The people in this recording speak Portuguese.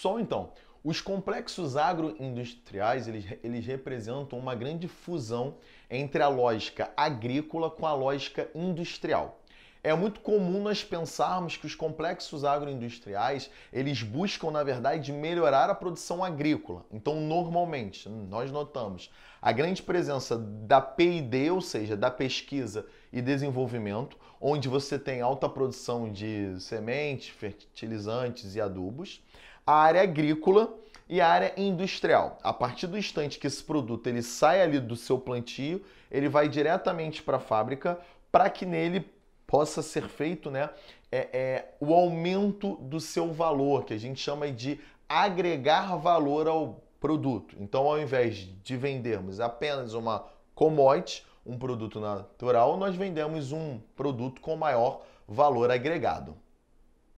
Só então. Os complexos agroindustriais, eles, eles representam uma grande fusão entre a lógica agrícola com a lógica industrial. É muito comum nós pensarmos que os complexos agroindustriais, eles buscam, na verdade, melhorar a produção agrícola. Então, normalmente, nós notamos a grande presença da P&D, ou seja, da pesquisa e desenvolvimento, onde você tem alta produção de sementes, fertilizantes e adubos, a área agrícola e a área industrial. A partir do instante que esse produto ele sai ali do seu plantio, ele vai diretamente para a fábrica para que nele possa ser feito né, é, é, o aumento do seu valor, que a gente chama de agregar valor ao produto. Então, ao invés de vendermos apenas uma commodity, um produto natural, nós vendemos um produto com maior valor agregado.